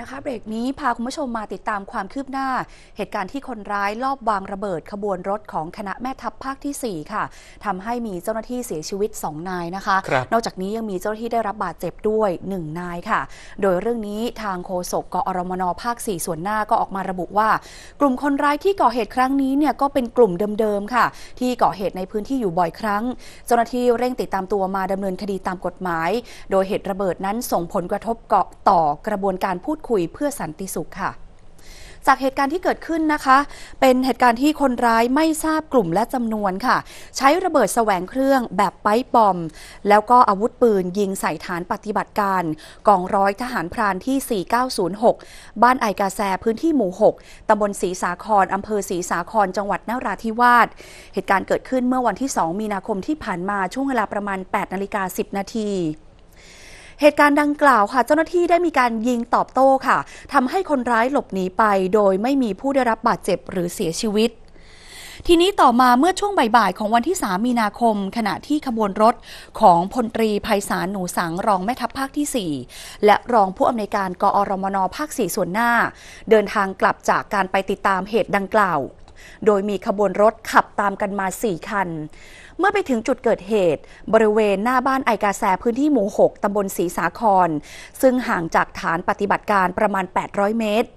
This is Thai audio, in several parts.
นะคะเบรกนี้ พาคุณผู้ชมมาติดตามความคืบหน้า เหตุการณ์ที่คนร้ายลอบวางระเบิดขบวนรถของคณะแม่ทัพภาคที่ 4 ค่ะ ทำให้มีเจ้าหน้าที่เสียชีวิต 2 นายนะคะคนอกจากนี้ยังมีเจ้าหน้าที่ได้รับบาดเจ็บด้วย 1 นายค่ะ โดยเรื่องนี้ทางโฆษกกอรมนภาค 4 ส่วนหน้าก็ออกมาระบุว่า กลุ่มคนร้ายที่ก่อเหตุครั้งนี้เนี่ยก็เป็นกลุ่มเดิมๆค่ะ ที่ก่อเหตุในพื้นที่อยู่บ่อยครั้ง เจ้าหน้าที่เร่งติดตามตัวมาดำเนินคดีตามกฎหมาย โดยเหตุระเบิดนั้นส่งผลกระทบเกาะต่อกระบวนการพูดคุยเพื่อสันติสุขค่ะ จากเหตุการณ์ที่เกิดขึ้นนะคะ เป็นเหตุการณ์ที่คนร้ายไม่ทราบกลุ่มและจำนวนค่ะ ใช้ระเบิดแสวงเครื่องแบบไปปอม แล้วก็อาวุธปืนยิงใส่ฐานปฏิบัติการ กองร้อยทหารพรานที่ 4906 บ้านไอกาแซพื้นที่หมู่ 6ตำบลศรีสาครอำเภอศรีสาคร จังหวัดนราธิวาสเหตุการณ์เกิดขึ้นเมื่อวันที่ 2 มีนาคมที่ผ่านมาช่วงเวลาประมาณ 8 นาฬิกา 10 นาทีเหตุการณ์ดังกล่าวค่ะ เจ้าหน้าที่ได้มีการยิงตอบโต้ค่ะทำให้คนร้ายหลบหนีไปโดยไม่มีผู้ได้รับบาดเจ็บหรือเสียชีวิต ทีนี้ต่อมาเมื่อช่วงบ่ายๆของวันที่ 3 มีนาคม ขณะที่ขบวนรถของพลตรีภัยสารหนูสังรองแม่ทัพภาคที่ 4 และรองผู้อำนวยการกอรมนภาค 4 ส่วนหน้า เดินทางกลับจากการไปติดตามเหตุดังกล่าวโดยมีขบวนรถขับตามกันมา 4 คัน เมื่อไปถึงจุดเกิดเหตุ บริเวณหน้าบ้านไอกาแซพื้นที่หมู่6ตำบลศรีสาคร ซึ่งห่างจากฐานปฏิบัติการประมาณ 800 เมตร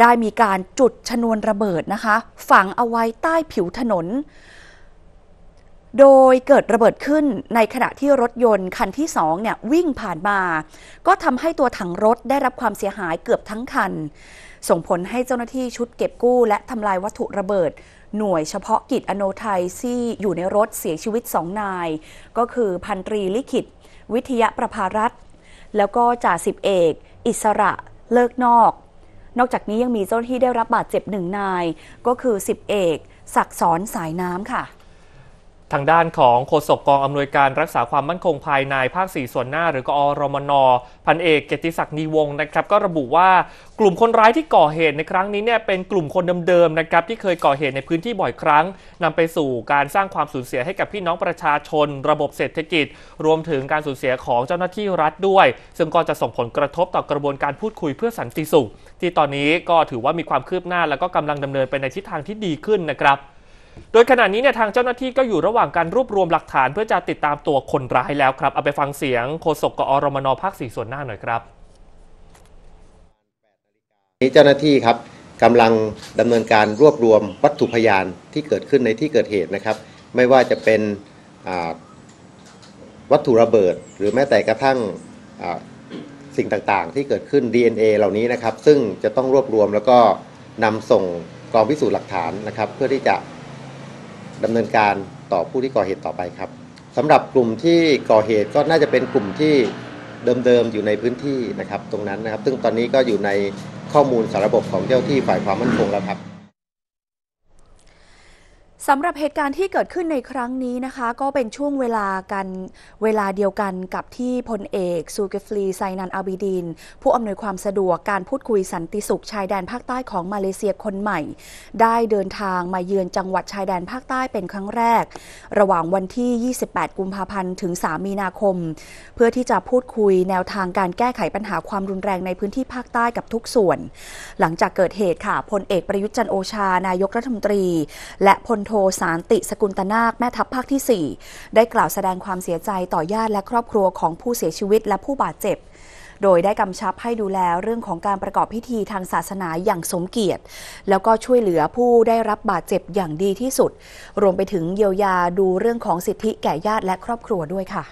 ได้มีการจุดชนวนระเบิดนะคะ ฝังเอาไว้ใต้ผิวถนนโดยเกิดระเบิดขึ้นในขณะที่รถยนต์คันที่สองเนี่ย วิ่งผ่านมา ก็ทำให้ตัวถังรถได้รับความเสียหายเกือบทั้งคัน ส่งผลให้เจ้าหน้าที่ชุดเก็บกู้ และทำลายวัตถุระเบิด หน่วยเฉพาะกิจอโนไทยที่อยู่ในรถเสียชีวิตสองนาย ก็คือพันตรีลิขิตวิทยาประภารัตแล้วก็จ่าสิบเอก อิสระเลิกนอก นอกจากนี้ยังมีเจ้าหน้าที่ได้รับบาดเจ็บหนึ่งนาย ก็คือสิบเอกศักสอนสายน้ำค่ะทางด้านของโฆษกกองอำนวยการรักษาความมั่นคงภายในภาค 4 ส่วนหน้าหรือกอรมน พันเอกเกติศักดิ์นีวงนะครับ ก็ระบุว่ากลุ่มคนร้ายที่ก่อเหตุในครั้งนี้เนี่ยเป็นกลุ่มคนเดิมๆนะครับ ที่เคยก่อเหตุในพื้นที่บ่อยครั้ง นำไปสู่การสร้างความสูญเสียให้กับพี่น้องประชาชนระบบเศรษฐกิจ รวมถึงการสูญเสียของเจ้าหน้าที่รัฐด้วย ซึ่งก็จะส่งผลกระทบต่อกระบวนการพูดคุยเพื่อสันติสุข ที่ตอนนี้ก็ถือว่ามีความคืบหน้าแล้วก็กำลังดำเนินไปในทิศทางที่ดีขึ้นนะครับโดยขณะนี้เนี่ยทางเจ้าหน้าที่ก็อยู่ระหว่างการรวบรวมหลักฐาน เพื่อจะติดตามตัวคนร้ายแล้วครับ เอาไปฟังเสียงโฆษกกอรมนภาคสี่ส่วนหน้าหน่อยครับนี้เจ้าหน้าที่ครับกำลังดำเนินการรวบรวมวัตถุพยานที่เกิดขึ้นในที่เกิดเหตุนะครับ ไม่ว่าจะเป็นวัตถุระเบิด หรือแม้แต่กระทั่งสิ่งต่างๆ ที่เกิดขึ้น DNA เหล่านี้นะครับ ซึ่งจะต้องรวบรวมแล้วก็นำส่งกองพิสูจน์หลักฐานนะครับเพื่อที่จะดำเนินการต่อผู้ที่ก่อเหตุต่อไปครับสำหรับกลุ่มที่ก่อเหตุก็น่าจะเป็นกลุ่มที่เดิมๆอยู่ในพื้นที่นะครับ ตรงนั้นนะครับ ซึ่งตอนนี้ก็อยู่ในข้อมูลสารระบบของเจ้าที่ฝ่ายความมั่นคงแล้วครับสำหรับเหตุการณ์ที่เกิดขึ้นในครั้งนี้นะคะ ก็เป็นช่วงเวลากันเวลาเดียวกันกับที่พลเอกซูเกฟลีไซนันอาบิดิน ผู้อำนวยความสะดวกการพูดคุยสันติสุขชายแดนภาคใต้ของมาเลเซียคนใหม่ ได้เดินทางมาเยือนจังหวัดชายแดนภาคใต้เป็นครั้งแรก ระหว่างวันที่ 28 กุมภาพันธ์ถึง 3 มีนาคม เพื่อที่จะพูดคุยแนวทางการแก้ไขปัญหาความรุนแรงในพื้นที่ภาคใต้กับทุกส่วน หลังจากเกิดเหตุค่ะพลเอกประยุทธ์จันโอชานายกรัฐมนตรี และพลโทสารติสกุลตนาคแม่ทัพภาคที่ 4 ได้กล่าวแสดงความเสียใจต่อญาติและครอบครัวของผู้เสียชีวิตและผู้บาดเจ็บ โดยได้กำชับให้ดูแลเรื่องของการประกอบพิธีทางศาสนาอย่างสมเกียรติ แล้วก็ช่วยเหลือผู้ได้รับบาดเจ็บอย่างดีที่สุด รวมไปถึงเยียวยาดูเรื่องของสิทธิแก่ญาติและครอบครัวด้วยค่ะ